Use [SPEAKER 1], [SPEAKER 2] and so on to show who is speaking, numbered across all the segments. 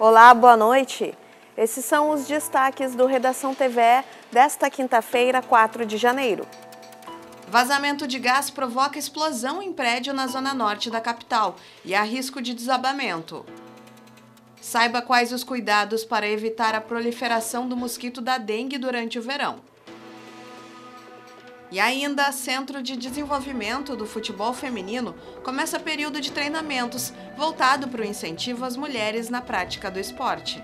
[SPEAKER 1] Olá, boa noite. Esses são os destaques do Redação TV desta quinta-feira, 4 de janeiro. Vazamento de gás provoca explosão em prédio na zona norte da capital e há risco de desabamento. Saiba quais os cuidados para evitar a proliferação do mosquito da dengue durante o verão. E ainda, Centro de Desenvolvimento do Futebol Feminino começa período de treinamentos voltado para o incentivo às mulheres na prática do esporte.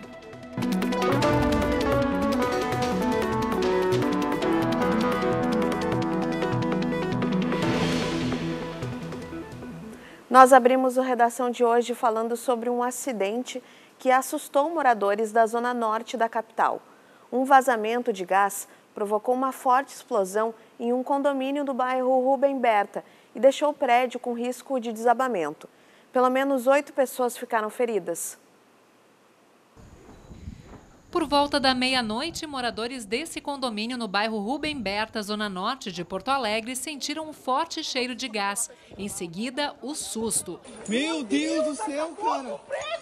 [SPEAKER 1] Nós abrimos a redação de hoje falando sobre um acidente que assustou moradores da zona norte da capital. Um vazamento de gás provocou uma forte explosão em um condomínio do bairro Rubem Berta e deixou o prédio com risco de desabamento. Pelo menos oito pessoas ficaram feridas.
[SPEAKER 2] Por volta da meia-noite, moradores desse condomínio no bairro Rubem Berta, zona norte de Porto Alegre, sentiram um forte cheiro de gás. Em seguida, o susto.
[SPEAKER 3] Meu Deus do céu, cara! Meu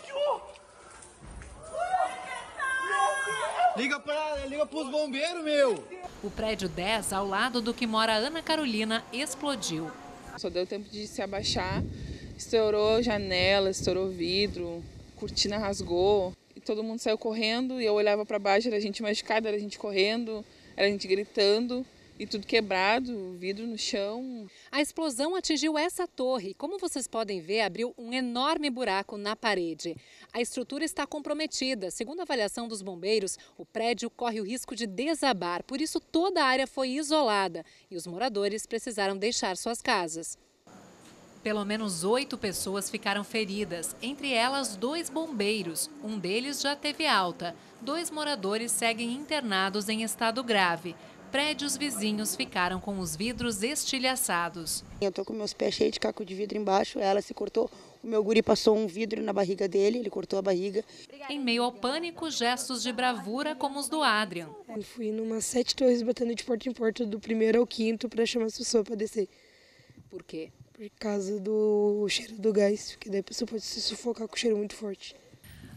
[SPEAKER 3] Deus!
[SPEAKER 2] Liga para liga os bombeiros, meu. O prédio 10, ao lado do que mora Ana Carolina, explodiu.
[SPEAKER 3] Só deu tempo de se abaixar, estourou janela, estourou vidro, cortina rasgou. E todo mundo saiu correndo e eu olhava para baixo, era gente machucada, era gente correndo, era gente gritando e tudo quebrado, vidro no chão. A explosão
[SPEAKER 2] atingiu essa torre. Como vocês podem ver, abriu um enorme buraco na parede. A estrutura está comprometida. Segundo a avaliação dos bombeiros, o prédio corre o risco de desabar. Por isso, toda a área foi isolada e os moradores precisaram deixar suas casas. Pelo menos oito pessoas ficaram feridas, entre elas dois bombeiros. Um deles já teve alta. Dois moradores seguem internados em estado grave prédios vizinhos ficaram com os vidros estilhaçados.
[SPEAKER 4] Eu estou com meus pés cheios de caco de vidro embaixo, ela se cortou o meu guri passou um vidro na barriga dele, ele cortou a barriga.
[SPEAKER 2] Em meio ao pânico, gestos de bravura como os do Adrian.
[SPEAKER 1] Eu fui numa sete torres batendo de porta em porta, do primeiro ao quinto, para chamar a pessoas para descer. Por quê? Por causa do cheiro do gás, porque daí a pessoa pode se sufocar com o cheiro muito forte.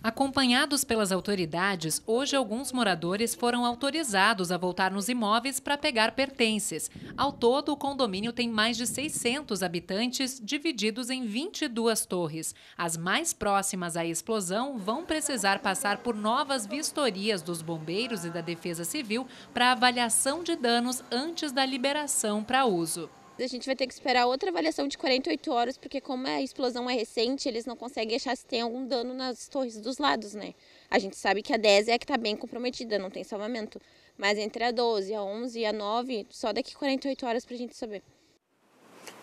[SPEAKER 2] Acompanhados pelas autoridades, hoje alguns moradores foram autorizados a voltar nos imóveis para pegar pertences. Ao todo, o condomínio tem mais de 600 habitantes, divididos em 22 torres. As mais próximas à explosão vão precisar passar por novas vistorias dos bombeiros e da Defesa Civil para avaliação de danos antes da liberação para uso. A gente vai ter que esperar outra avaliação de 48 horas, porque como a explosão é recente, eles não conseguem achar se tem algum dano nas torres dos lados, né? A gente sabe que a 10 é a que está bem comprometida, não tem salvamento. Mas entre a 12, a 11 e a 9, só daqui 48 horas para a gente saber.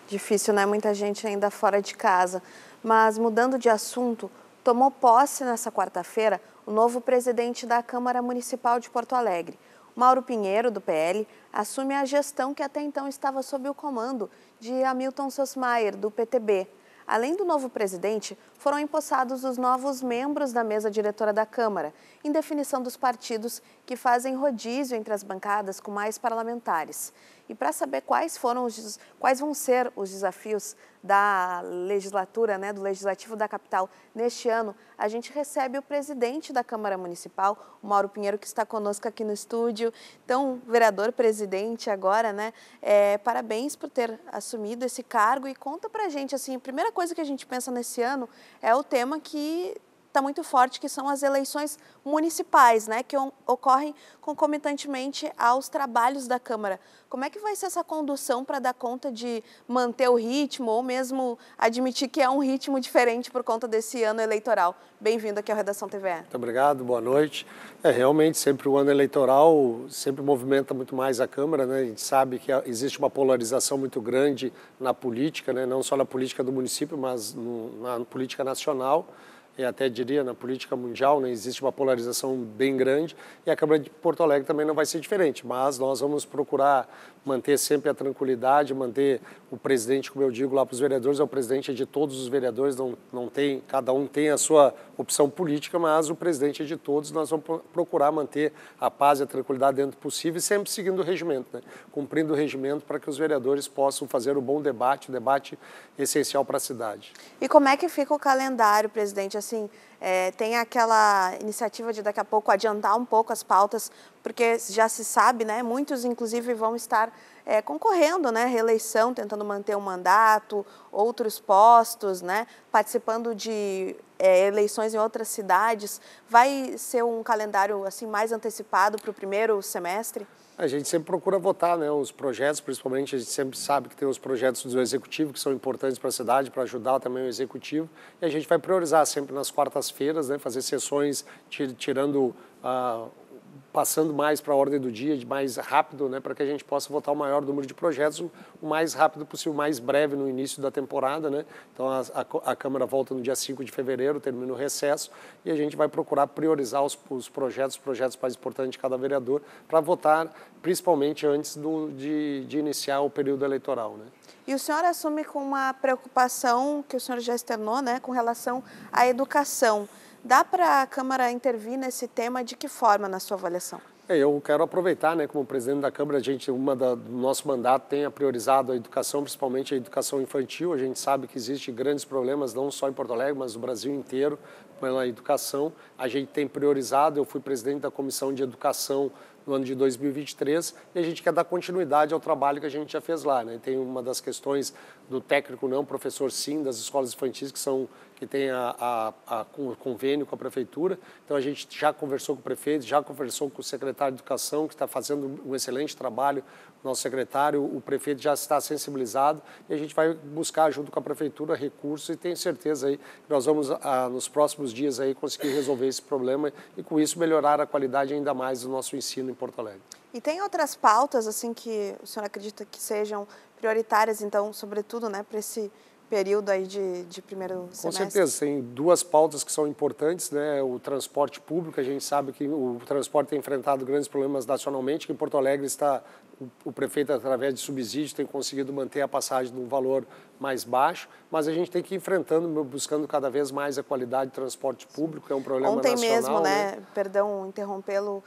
[SPEAKER 1] Difícil, né? Muita gente ainda fora de casa. Mas mudando de assunto, tomou posse nessa quarta-feira o novo presidente da Câmara Municipal de Porto Alegre. Mauro Pinheiro, do PL, assume a gestão que até então estava sob o comando de Hamilton Sosmaier, do PTB. Além do novo presidente, foram empossados os novos membros da mesa diretora da Câmara, em definição dos partidos que fazem rodízio entre as bancadas com mais parlamentares e para saber quais foram os, quais vão ser os desafios da legislatura, né, do legislativo da capital neste ano, a gente recebe o presidente da Câmara Municipal, o Mauro Pinheiro, que está conosco aqui no estúdio. Então, vereador presidente agora, né? É, parabéns por ter assumido esse cargo e conta pra gente assim, a primeira coisa que a gente pensa nesse ano é o tema que está muito forte, que são as eleições municipais, né, que ocorrem concomitantemente aos trabalhos da Câmara. Como é que vai ser essa condução para dar conta de manter o ritmo ou mesmo admitir que é um ritmo diferente por conta desse ano eleitoral? Bem-vindo aqui ao Redação TVE. Muito
[SPEAKER 5] obrigado, boa noite. É, realmente, sempre o ano eleitoral sempre movimenta muito mais a Câmara, né? a gente sabe que existe uma polarização muito grande na política, né? não só na política do município, mas no, na política nacional e até diria na política mundial, né, existe uma polarização bem grande e a Câmara de Porto Alegre também não vai ser diferente, mas nós vamos procurar manter sempre a tranquilidade, manter o presidente, como eu digo lá para os vereadores, é o presidente de todos os vereadores, não, não tem, cada um tem a sua opção política, mas o presidente é de todos, nós vamos procurar manter a paz e a tranquilidade dentro do possível e sempre seguindo o regimento, né, cumprindo o regimento para que os vereadores possam fazer o um bom debate, o um debate essencial para a cidade.
[SPEAKER 1] E como é que fica o calendário, presidente? assim, é, tem aquela iniciativa de daqui a pouco adiantar um pouco as pautas, porque já se sabe, né? Muitos, inclusive, vão estar é, concorrendo, né? Reeleição, tentando manter o um mandato, outros postos, né? Participando de é, eleições em outras cidades. Vai ser um calendário assim mais antecipado para o primeiro semestre?
[SPEAKER 5] A gente sempre procura votar, né? Os projetos, principalmente, a gente sempre sabe que tem os projetos do executivo que são importantes para a cidade, para ajudar também o executivo, e a gente vai priorizar sempre nas quartas feiras, né, fazer sessões tir, tirando ah, passando mais para a ordem do dia, de mais rápido, né, para que a gente possa votar o maior número de projetos o mais rápido possível, mais breve no início da temporada. Né? Então, a, a, a Câmara volta no dia 5 de fevereiro, termina o recesso, e a gente vai procurar priorizar os, os projetos, os projetos mais importantes de cada vereador, para votar principalmente antes do, de, de iniciar o período eleitoral. Né?
[SPEAKER 1] E o senhor assume com uma preocupação que o senhor já externou, né, com relação à educação. Dá para a Câmara intervir nesse tema de que forma na sua avaliação?
[SPEAKER 5] É, eu quero aproveitar, né, como presidente da Câmara, a gente, uma da, do nosso mandato, tenha priorizado a educação, principalmente a educação infantil. A gente sabe que existem grandes problemas, não só em Porto Alegre, mas no Brasil inteiro, pela educação. A gente tem priorizado, eu fui presidente da Comissão de Educação no ano de 2023 e a gente quer dar continuidade ao trabalho que a gente já fez lá. Né? Tem uma das questões do técnico não, professor sim, das escolas infantis que são que tem a, a, a convênio com a prefeitura. Então a gente já conversou com o prefeito, já conversou com o secretário de educação que está fazendo um excelente trabalho nosso secretário, o prefeito já está sensibilizado e a gente vai buscar junto com a prefeitura recursos e tenho certeza aí que nós vamos ah, nos próximos dias aí conseguir resolver esse problema e com isso melhorar a qualidade ainda mais do nosso ensino em Porto Alegre.
[SPEAKER 1] E tem outras pautas assim que o senhor acredita que sejam prioritárias então, sobretudo, né, para esse período aí de, de primeiro Com semestre? Com certeza,
[SPEAKER 5] tem duas pautas que são importantes, né? O transporte público, a gente sabe que o transporte tem enfrentado grandes problemas nacionalmente, que em Porto Alegre está o prefeito, através de subsídios, tem conseguido manter a passagem de um valor mais baixo, mas a gente tem que ir enfrentando, buscando cada vez mais a qualidade do transporte público, que é um problema Ontem nacional. Ontem mesmo, né? né?
[SPEAKER 1] Perdão interrompê-lo,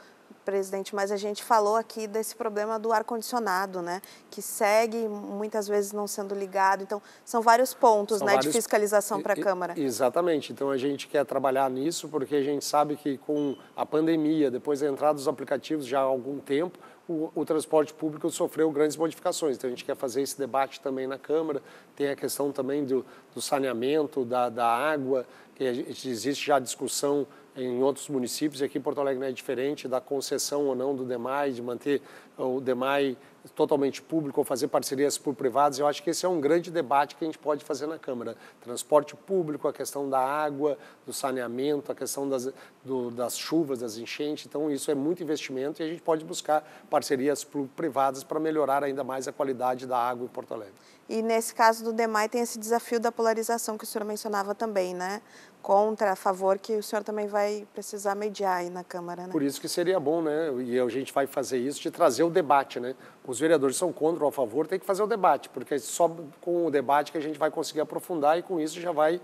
[SPEAKER 1] presidente, mas a gente falou aqui desse problema do ar-condicionado, né? Que segue muitas vezes não sendo ligado. Então, são vários pontos são né, vários... de fiscalização para a Câmara.
[SPEAKER 5] Exatamente. Então, a gente quer trabalhar nisso porque a gente sabe que com a pandemia, depois da entrada dos aplicativos já há algum tempo, o, o, transporte público sofreu grandes modificações. Então, a gente quer fazer esse debate também na Câmara. Tem a questão também do, do saneamento, da, da água, que gente, existe já discussão em outros municípios, e aqui em Porto Alegre não é diferente, da concessão ou não do DEMAI, de manter o DEMAI totalmente público ou fazer parcerias por privados. Eu acho que esse é um grande debate que a gente pode fazer na Câmara. Transporte público, a questão da água, do saneamento, a questão das, do, das chuvas, das enchentes. Então, isso é muito investimento e a gente pode buscar parcerias privadas para melhorar ainda mais a qualidade da água em Porto Alegre.
[SPEAKER 1] E nesse caso do DEMAI tem esse desafio da polarização que o senhor mencionava também, né? contra, a favor, que o senhor também vai precisar mediar aí na Câmara, né? Por
[SPEAKER 5] isso que seria bom, né? E a gente vai fazer isso, de trazer o debate, né? Os vereadores são contra ou a favor, tem que fazer o debate, porque é só com o debate que a gente vai conseguir aprofundar e com isso já vai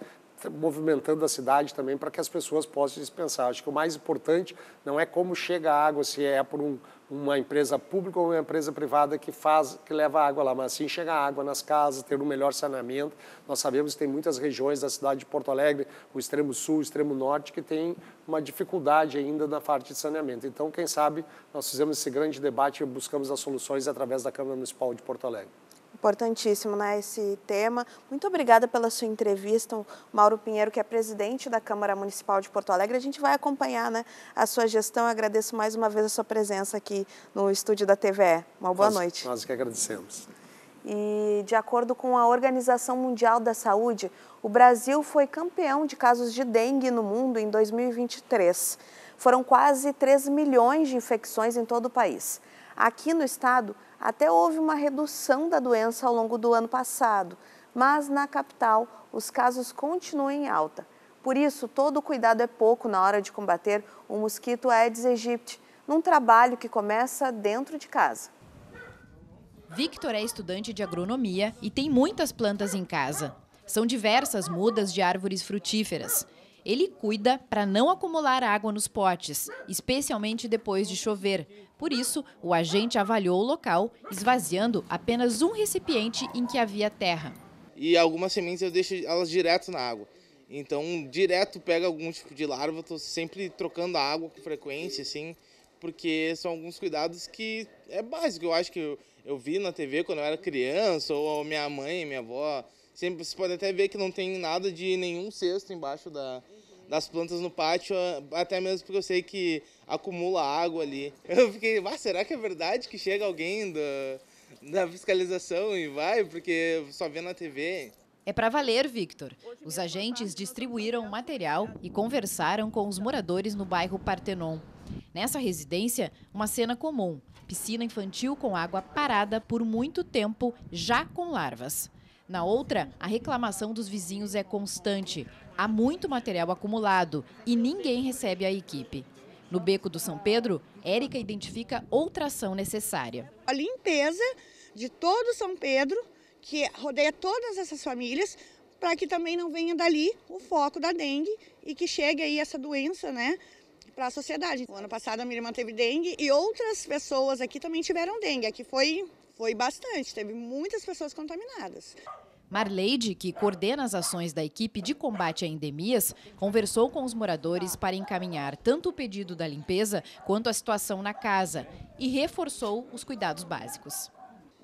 [SPEAKER 5] movimentando a cidade também para que as pessoas possam dispensar. Acho que o mais importante não é como chega a água, se é por um uma empresa pública ou uma empresa privada que faz, que leva água lá, mas sim chegar água nas casas, ter um melhor saneamento. Nós sabemos que tem muitas regiões da cidade de Porto Alegre, o extremo sul, o extremo norte, que tem uma dificuldade ainda na parte de saneamento. Então, quem sabe, nós fizemos esse grande debate e buscamos as soluções através da Câmara Municipal de Porto Alegre.
[SPEAKER 1] Importantíssimo, né, esse tema. Muito obrigada pela sua entrevista, o Mauro Pinheiro, que é presidente da Câmara Municipal de Porto Alegre. A gente vai acompanhar né, a sua gestão. Eu agradeço mais uma vez a sua presença aqui no estúdio da TVE. Uma boa nós, noite.
[SPEAKER 5] Nós que agradecemos.
[SPEAKER 1] E, de acordo com a Organização Mundial da Saúde, o Brasil foi campeão de casos de dengue no mundo em 2023. Foram quase 3 milhões de infecções em todo o país. Aqui no estado, até houve uma redução da doença ao longo do ano passado, mas na capital os casos continuam em alta. Por isso, todo cuidado é pouco na hora de combater o mosquito Aedes aegypti, num trabalho que começa dentro de casa.
[SPEAKER 6] Victor é estudante de agronomia e tem muitas plantas em casa. São diversas mudas de árvores frutíferas. Ele cuida para não acumular água nos potes, especialmente depois de chover. Por isso, o agente avaliou o local, esvaziando apenas um recipiente em que havia terra.
[SPEAKER 3] E algumas sementes eu deixo elas direto na água. Então, direto pega algum tipo de larva, estou sempre trocando a água com frequência, assim, porque são alguns cuidados que é básico. Eu acho que eu, eu vi na TV quando eu era criança, ou minha mãe, minha avó Sempre, você pode até ver que não tem nada de nenhum cesto embaixo da, das plantas no pátio, até mesmo porque eu sei que acumula água ali. Eu fiquei, ah, será que é verdade que chega alguém da, da fiscalização e vai? Porque só vê na TV.
[SPEAKER 6] É para valer, Victor. Os agentes distribuíram material e conversaram com os moradores no bairro Partenon. Nessa residência, uma cena comum: piscina infantil com água parada por muito tempo, já com larvas. Na outra, a reclamação dos vizinhos é constante. Há muito material acumulado e ninguém recebe a equipe. No Beco do São Pedro, Érica identifica outra ação necessária.
[SPEAKER 4] A limpeza de todo São Pedro, que rodeia todas essas famílias, para que também não venha dali o foco da dengue e que chegue aí essa doença, né? para a sociedade. O ano passado a minha irmã teve dengue e outras pessoas aqui também tiveram dengue. Aqui foi, foi bastante, teve muitas pessoas contaminadas.
[SPEAKER 6] Marleide, que coordena as ações da equipe de combate a endemias, conversou com os moradores para encaminhar tanto o pedido da limpeza quanto a situação na casa e reforçou os
[SPEAKER 4] cuidados básicos.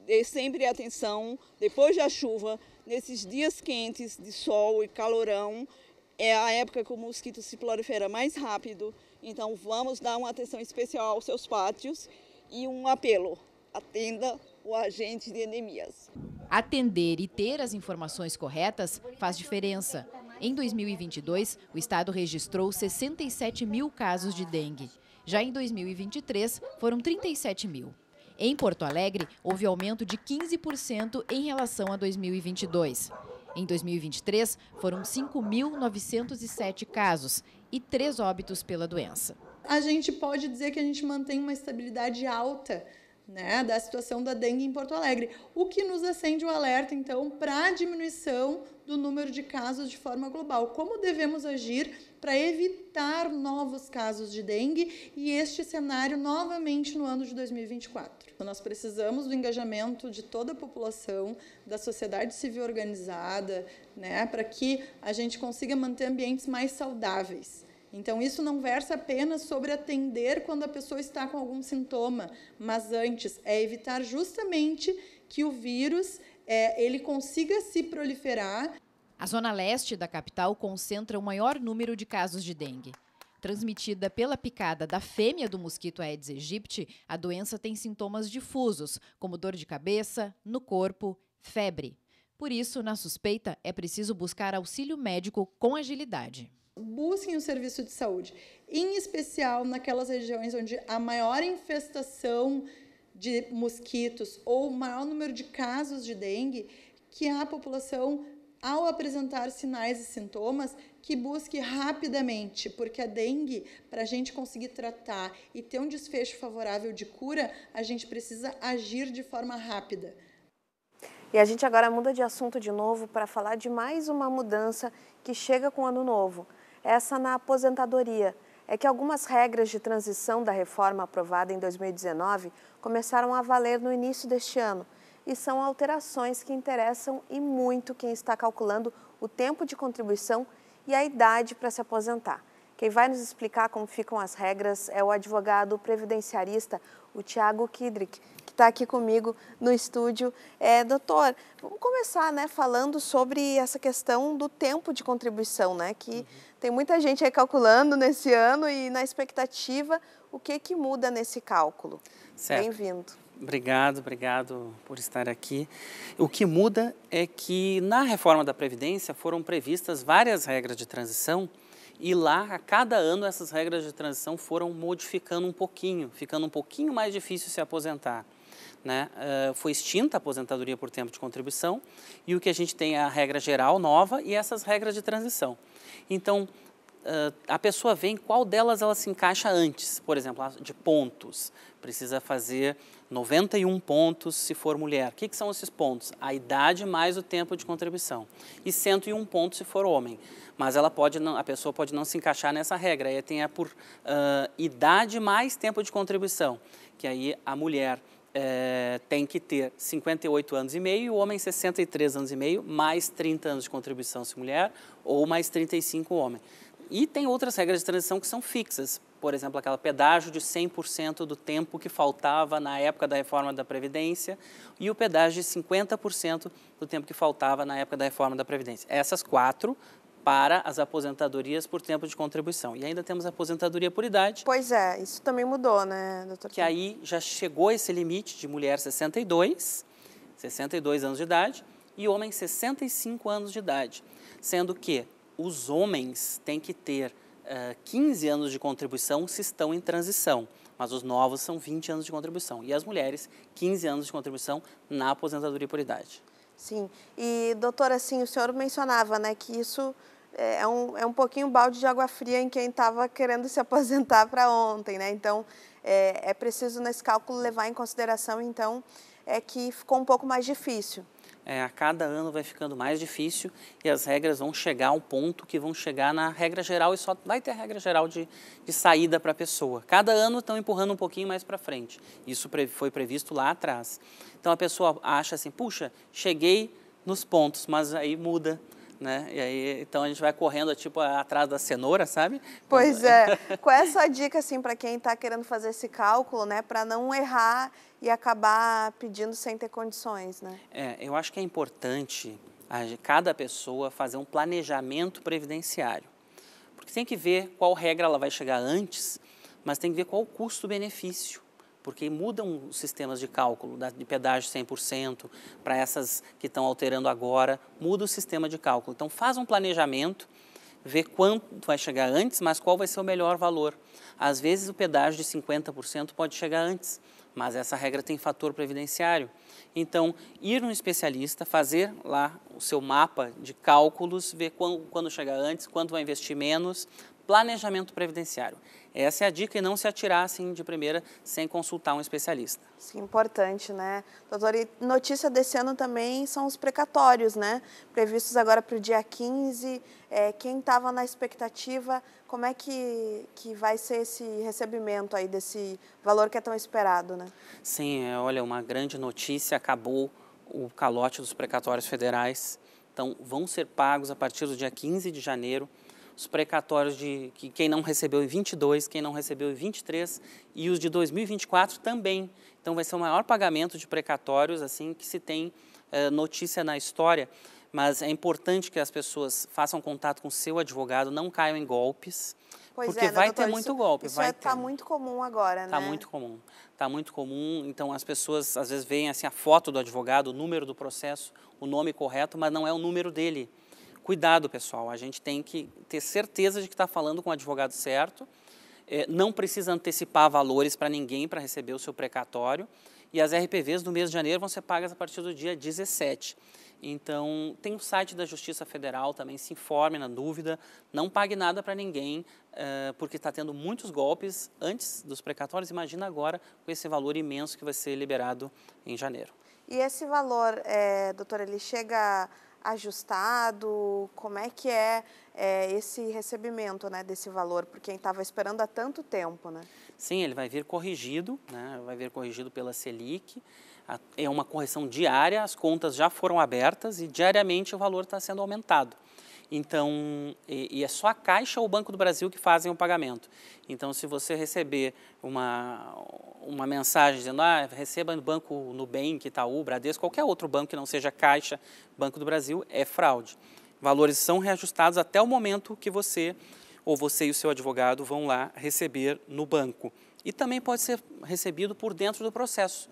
[SPEAKER 4] Dê sempre atenção, depois da chuva, nesses
[SPEAKER 1] dias quentes de sol e calorão, é a época que o mosquito se prolifera mais rápido, então vamos dar uma atenção especial aos seus pátios e um apelo, atenda o agente de endemias.
[SPEAKER 6] Atender e ter as informações corretas faz diferença. Em 2022, o estado registrou 67 mil casos de dengue. Já em 2023, foram 37 mil. Em Porto Alegre, houve aumento de 15% em relação a 2022. Em 2023, foram 5.907 casos e três óbitos pela doença.
[SPEAKER 4] A gente pode dizer que a gente mantém uma estabilidade alta né, da situação da dengue em Porto Alegre, o que nos acende o alerta, então, para a diminuição do número de casos de forma global. Como devemos agir para evitar novos casos de dengue e este cenário novamente no ano de 2024? Então, nós precisamos do engajamento de toda a população, da sociedade civil organizada, né, para que a gente consiga manter ambientes mais saudáveis. Então, isso não versa apenas sobre atender quando a pessoa está com algum sintoma, mas antes é evitar justamente que o vírus é, ele consiga se
[SPEAKER 6] proliferar. A zona leste da capital concentra o maior número de casos de dengue. Transmitida pela picada da fêmea do mosquito Aedes aegypti, a doença tem sintomas difusos, como dor de cabeça, no corpo, febre. Por isso, na suspeita, é preciso buscar auxílio médico com agilidade
[SPEAKER 4] busquem o serviço de saúde, em especial naquelas regiões onde a maior infestação de mosquitos ou maior número de casos de dengue, que a população ao apresentar sinais e sintomas, que busque rapidamente, porque a dengue, para a gente conseguir tratar e ter um desfecho favorável de cura, a gente
[SPEAKER 1] precisa agir de forma rápida. E a gente agora muda de assunto de novo para falar de mais uma mudança que chega com o ano novo essa na aposentadoria, é que algumas regras de transição da reforma aprovada em 2019 começaram a valer no início deste ano e são alterações que interessam e muito quem está calculando o tempo de contribuição e a idade para se aposentar. Quem vai nos explicar como ficam as regras é o advogado previdenciarista, o Tiago Kidrick, que está aqui comigo no estúdio. É, doutor, vamos começar né, falando sobre essa questão do tempo de contribuição, né? Que uhum. tem muita gente aí calculando nesse ano e na expectativa, o que, que muda nesse cálculo? Bem-vindo.
[SPEAKER 3] Obrigado, obrigado por estar aqui. O que muda é que na reforma da Previdência foram previstas várias regras de transição e lá, a cada ano, essas regras de transição foram modificando um pouquinho, ficando um pouquinho mais difícil se aposentar. Né? Uh, foi extinta a aposentadoria por tempo de contribuição e o que a gente tem é a regra geral nova e essas regras de transição. Então, Uh, a pessoa vê em qual delas ela se encaixa antes. Por exemplo, de pontos. Precisa fazer 91 pontos se for mulher. O que, que, são esses pontos? A idade mais o tempo de contribuição. E 101 pontos se for homem. Mas ela pode não, a pessoa pode não se encaixar nessa regra. Aí tem a por uh, idade mais tempo de contribuição. Que aí a mulher é, tem que ter 58 anos e meio e o homem 63 anos e meio, mais 30 anos de contribuição se mulher, ou mais 35 homem. E tem outras regras de transição que são fixas. Por exemplo, aquela pedágio de 100% do tempo que faltava na época da reforma da Previdência e o pedágio de 50% do tempo que faltava na época da reforma da Previdência. Essas quatro para as aposentadorias por tempo de contribuição. E ainda temos a aposentadoria por idade. Pois é, isso também mudou, né, doutor? Que aí já chegou esse limite de mulher 62, 62 anos de idade, e homem 65 anos de idade. Sendo que os homens têm que ter uh, eh, 15 anos de contribuição se estão em transição, mas os novos são 20 anos de contribuição. E as mulheres, 15 anos de contribuição na aposentadoria por idade.
[SPEAKER 1] Sim. E, doutora, assim, o senhor mencionava né, que isso é, é um, é um pouquinho balde de água fria em quem estava querendo se aposentar para ontem, né? Então, é, é preciso nesse cálculo levar em consideração, então, é que ficou um pouco mais difícil
[SPEAKER 3] é, a cada ano vai ficando mais difícil e as regras vão chegar ao um ponto que vão chegar na regra geral e só vai ter a regra geral de, de saída para a pessoa. Cada ano estão empurrando um pouquinho mais para frente. Isso pre, foi previsto lá atrás. Então a pessoa acha assim, puxa, cheguei nos pontos, mas aí muda né? E aí, então a gente vai correndo, tipo, atrás da cenoura, sabe? Pois é.
[SPEAKER 1] Qual é a sua dica, assim, para quem está querendo fazer esse cálculo, né? Para não errar e acabar pedindo sem ter condições, né?
[SPEAKER 3] É, eu acho que é importante a cada pessoa fazer um planejamento previdenciário. Porque tem que ver qual regra ela vai chegar antes, mas tem que ver qual o custo-benefício porque mudam os sistemas de cálculo, de pedágio 100% para essas que estão alterando agora, muda o sistema de cálculo. Então, faz um planejamento, vê quanto vai chegar antes, mas qual vai ser o melhor valor. Às vezes, o pedágio de 50% pode chegar antes, mas essa regra tem fator previdenciário. Então, ir num especialista, fazer lá o seu mapa de cálculos, ver quando, chegar antes, quando vai investir menos, planejamento previdenciário. Essa é a dica e não se atirar assim de primeira sem consultar um especialista. Sim,
[SPEAKER 1] importante, né? Doutor, e notícia desse ano também são os precatórios, né? Previstos agora para o dia 15. É, quem estava na expectativa, como é que, que vai ser esse recebimento aí desse valor que é tão esperado, né?
[SPEAKER 3] Sim, é, olha, uma grande notícia, acabou o calote dos precatórios federais. Então, vão ser pagos a partir do dia 15 de janeiro os precatórios de que quem não recebeu em 22, quem não recebeu em 23 e os de 2024 também. Então vai ser o maior pagamento de precatórios assim que se tem eh, notícia na história. Mas é importante que as pessoas façam contato com seu advogado, não caiam em golpes.
[SPEAKER 1] Pois porque é, né, vai doutor, ter muito golpe. Isso está é, muito comum agora, tá né? Está muito
[SPEAKER 3] comum. Está muito comum. Então, as pessoas às vezes veem assim, a foto do advogado, o número do processo, o nome correto, mas não é o número dele cuidado, pessoal. A gente tem que ter certeza de que está falando com o advogado certo. É, não precisa antecipar valores para ninguém para receber o seu precatório. E as RPVs do mês de janeiro vão ser pagas a partir do dia 17. Então, tem o site da Justiça Federal também, se informe na dúvida, não pague nada para ninguém, uh, porque está tendo muitos golpes antes dos precatórios, imagina agora com esse valor imenso que vai ser liberado em janeiro.
[SPEAKER 1] E esse valor, é, doutora, ele chega ajustado? Como é que é, é esse recebimento né, desse valor por quem estava esperando há tanto tempo? Né?
[SPEAKER 3] Sim, ele vai vir corrigido, né? vai vir corrigido pela Selic. É uma correção diária, as contas já foram abertas e diariamente o valor está sendo aumentado. Então, e, e, é só a Caixa ou o Banco do Brasil que fazem o pagamento. Então, se você receber uma, uma mensagem dizendo, ah, receba no banco Nubank, Itaú, Bradesco, qualquer outro banco que não seja Caixa, Banco do Brasil, é fraude. Valores são reajustados até o momento que você, ou você e o seu advogado, vão lá receber no banco. E também pode ser recebido por dentro do processo.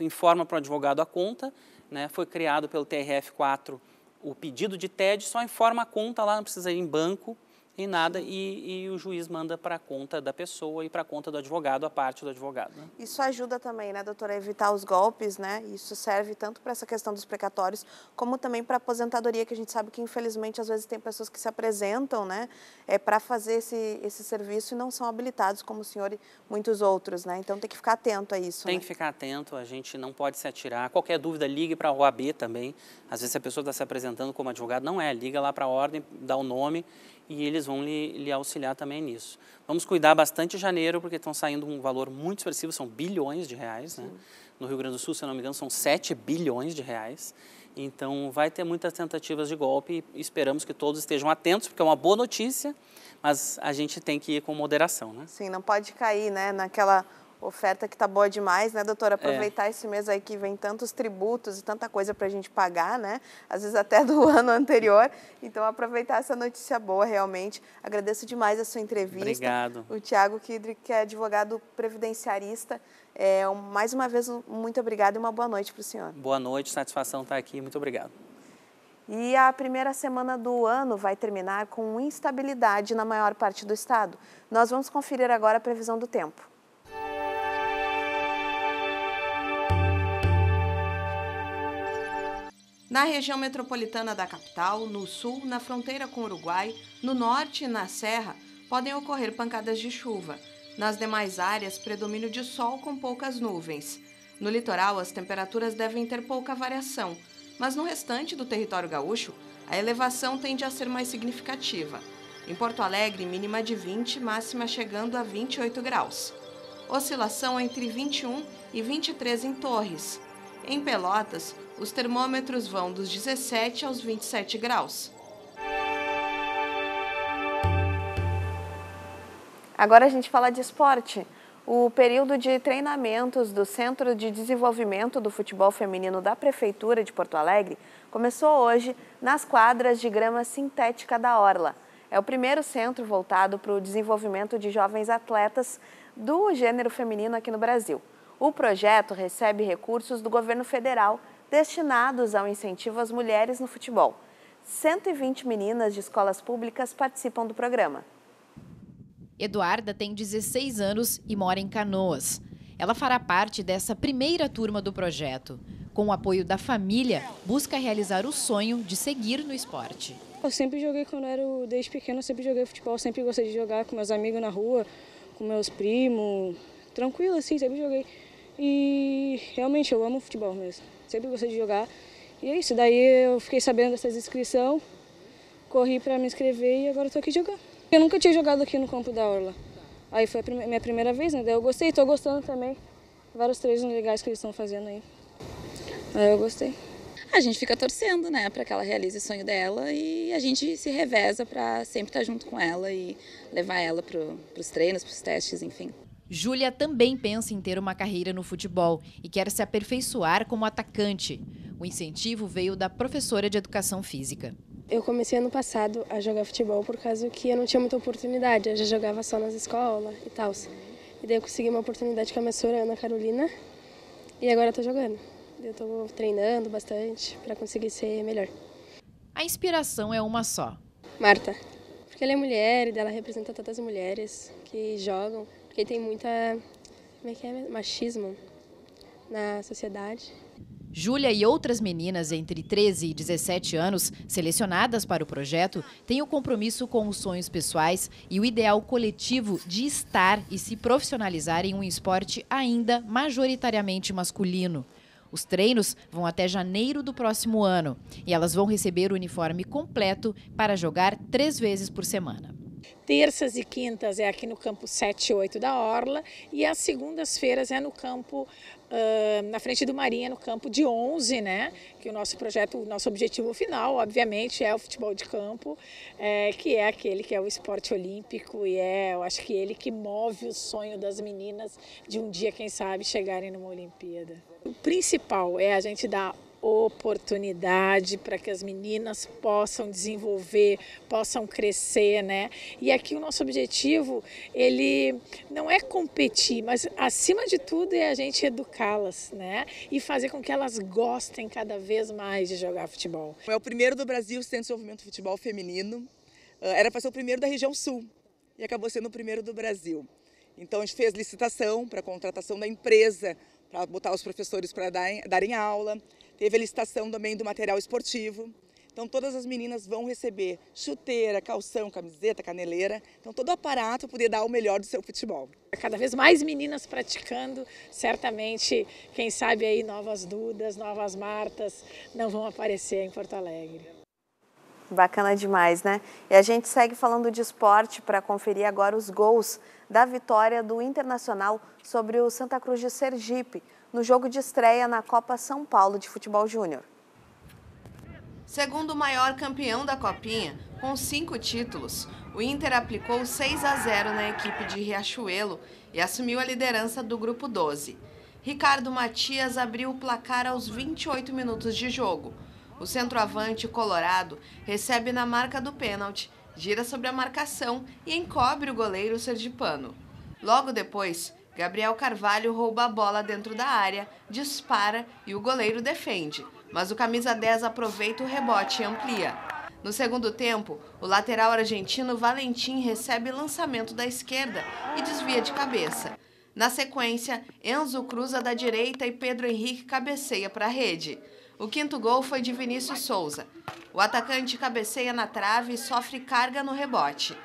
[SPEAKER 3] Informa para o advogado a conta, né, foi criado pelo TRF 4 o pedido de TED só informa a conta lá, não precisa ir em banco, em nada e, e o juiz manda para a conta da pessoa e para a conta do advogado, a parte do advogado. Né?
[SPEAKER 1] Isso ajuda também, né, doutora, a evitar os golpes, né? Isso serve tanto para essa questão dos precatórios, como também para a aposentadoria, que a gente sabe que, infelizmente, às vezes tem pessoas que se apresentam, né, é, para fazer esse, esse serviço e não são habilitados, como o senhor e muitos outros, né? Então tem que ficar atento a isso. Tem né? que
[SPEAKER 3] ficar atento, a gente não pode se atirar. Qualquer dúvida, ligue para a OAB também. Às vezes a pessoa está se apresentando como advogado, não é, liga lá para a ordem, dá o nome e eles vão lhe, lhe auxiliar também nisso. Vamos cuidar bastante janeiro, porque estão saindo um valor muito expressivo, são bilhões de reais. Né? No Rio Grande do Sul, se eu não me engano, são 7 bilhões de reais. Então, vai ter muitas tentativas de golpe e esperamos que todos estejam atentos, porque é uma boa notícia, mas a gente tem que ir com moderação, né? Sim,
[SPEAKER 1] não pode cair né, naquela Oferta que tá boa demais, né, doutora? É. Aproveitar é. esse mês aí que vem tantos tributos e tanta coisa para a gente pagar, né? Às vezes até do ano anterior. Então, aproveitar essa notícia boa, realmente. Agradeço demais a sua entrevista. Obrigado. O Tiago Kidrick, que é advogado previdenciarista. É, mais uma vez, muito obrigado e uma boa noite para o senhor.
[SPEAKER 3] Boa noite, satisfação estar tá aqui. Muito obrigado.
[SPEAKER 1] E a primeira semana do ano vai terminar com instabilidade na maior parte do estado. Nós vamos conferir agora a previsão do tempo. Na região metropolitana da capital, no sul, na fronteira com o Uruguai, no norte e na serra, podem ocorrer pancadas de chuva. Nas demais áreas, predomínio de sol com poucas nuvens. No litoral, as temperaturas devem ter pouca variação, mas no restante do território gaúcho, a elevação tende a ser mais significativa. Em Porto Alegre, mínima de 20, máxima chegando a 28 graus. Oscilação entre 21 e 23 em Torres. Em Pelotas, os termômetros vão dos 17 aos 27 graus. Agora a gente fala de esporte. O período de treinamentos do Centro de Desenvolvimento do Futebol Feminino da Prefeitura de Porto Alegre começou hoje nas quadras de grama sintética da Orla. É o primeiro centro voltado para o desenvolvimento de jovens atletas do gênero feminino aqui no Brasil. O projeto recebe recursos do governo federal destinados ao incentivo às mulheres no futebol. 120 meninas de escolas públicas participam do programa. Eduarda
[SPEAKER 6] tem 16 anos e mora em Canoas. Ela fará parte dessa primeira turma do projeto. Com o apoio da família, busca realizar o sonho de seguir no
[SPEAKER 1] esporte. Eu sempre joguei quando era desde pequena, sempre joguei futebol, sempre gostei de jogar com meus amigos na rua, com meus primos, tranquilo assim, sempre joguei. E realmente eu amo futebol mesmo sempre gostei de jogar. E é isso, daí eu fiquei sabendo dessas inscrições, corri para me inscrever e agora estou aqui jogando. Eu nunca tinha jogado aqui no campo da Orla. Aí foi a minha primeira vez, né? Daí eu gostei, estou gostando também. Vários treinos legais que eles estão fazendo aí. Aí eu gostei. A gente fica torcendo, né, para que ela realize o sonho dela e a gente se reveza para sempre estar tá junto com ela e levar ela para os treinos, para os testes, enfim.
[SPEAKER 6] Júlia também pensa em ter uma carreira no futebol e quer se aperfeiçoar como atacante. O incentivo veio da professora de educação física. Eu comecei ano passado a jogar futebol por causa que eu não tinha muita oportunidade, eu já jogava só nas escolas e tal. E daí eu consegui uma oportunidade com a minha Ana Carolina e agora estou jogando. Eu estou treinando bastante para conseguir ser melhor. A inspiração é uma só. Marta, porque ela é mulher e ela representa as mulheres que jogam porque tem muita como é que é? machismo na sociedade. Júlia e outras meninas entre 13 e 17 anos, selecionadas para o projeto, têm o compromisso com os sonhos pessoais e o ideal coletivo de estar e se profissionalizar em um esporte ainda majoritariamente masculino. Os treinos vão até janeiro do próximo ano e elas vão receber o uniforme completo para jogar três vezes por semana. Terças e quintas é aqui no campo 7 e 8 da Orla e as segundas-feiras é no campo, uh, na frente do Marinha, no campo de 11, né? Que o nosso projeto, o nosso objetivo final, obviamente, é o futebol de campo, é, que é aquele que é o esporte olímpico e é, eu acho que ele que move o sonho das meninas de um dia, quem sabe, chegarem numa Olimpíada. O principal é a gente dar oportunidade para que as meninas possam desenvolver, possam crescer, né? E aqui o nosso objetivo, ele não é competir, mas acima de tudo é a gente educá-las, né?
[SPEAKER 4] E fazer com que elas gostem cada vez mais de jogar futebol. É o primeiro do Brasil Centro de Desenvolvimento de Futebol Feminino. Ah, era para ser o primeiro da região sul e acabou sendo o primeiro do Brasil. Então a gente fez licitação para contratação da empresa, para botar os professores para darem, darem aula. Teve a licitação também do material esportivo. Então todas as meninas vão receber chuteira, calção, camiseta, caneleira, então todo aparato aparato poder dar o melhor do seu futebol. Cada vez mais meninas praticando, certamente, quem sabe
[SPEAKER 6] aí novas Dudas, novas Martas não vão aparecer em Porto Alegre.
[SPEAKER 1] Bacana demais, né? E a gente segue falando de esporte para conferir agora os gols da vitória do Internacional sobre o Santa Cruz de Sergipe no jogo de estreia na Copa São Paulo de Futebol Júnior. Segundo o maior campeão da Copinha, com cinco títulos, o Inter aplicou 6 a 0 na equipe de Riachuelo e assumiu a liderança do Grupo 12. Ricardo Matias abriu o placar aos 28 minutos de jogo. O centroavante colorado recebe na marca do pênalti gira sobre a marcação e encobre o goleiro sergipano. Logo depois, Gabriel Carvalho rouba a bola dentro da área, dispara e o goleiro defende, mas o camisa 10 aproveita o rebote e amplia. No segundo tempo, o lateral argentino Valentim recebe lançamento da esquerda e desvia de cabeça. Na sequência, Enzo cruza da direita e Pedro Henrique cabeceia para a rede. O quinto gol foi de Vinícius Souza. O atacante cabeceia na trave e sofre carga no rebote.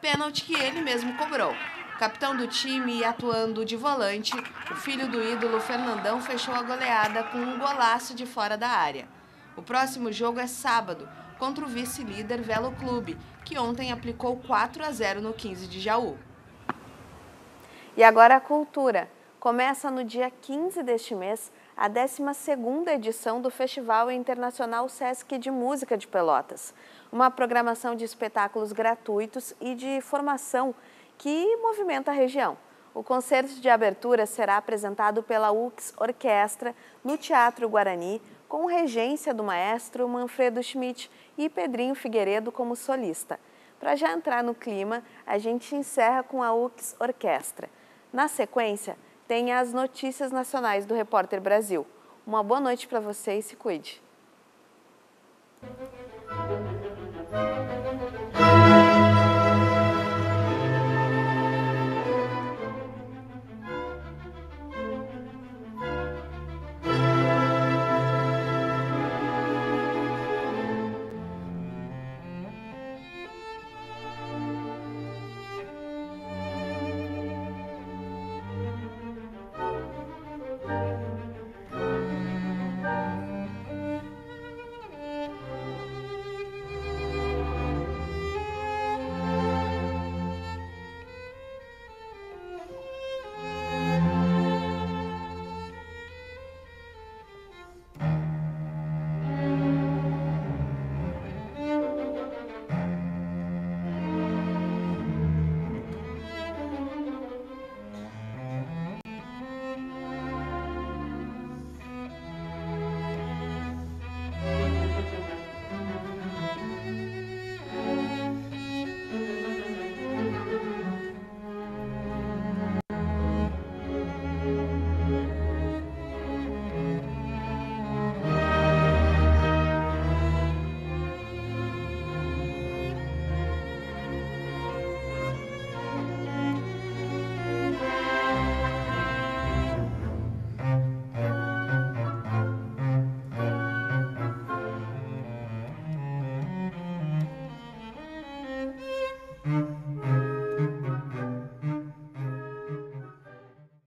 [SPEAKER 1] Pênalti que ele mesmo cobrou. Capitão do time e atuando de volante, o filho do ídolo Fernandão fechou a goleada com um golaço de fora da área. O próximo jogo é sábado, contra o vice-líder Velo Clube, que ontem aplicou 4 a 0 no 15 de Jaú. E agora a cultura. Começa no dia 15 deste mês a 12ª edição do Festival Internacional Sesc de Música de Pelotas, uma programação de espetáculos gratuitos e de formação que movimenta a região. O concerto de abertura será apresentado pela UX Orquestra no Teatro Guarani, com regência do maestro Manfredo Schmidt e Pedrinho Figueiredo como solista. Para já entrar no clima, a gente encerra com a UX Orquestra. Na sequência, tem as notícias nacionais do Repórter Brasil. Uma boa noite para você e se cuide.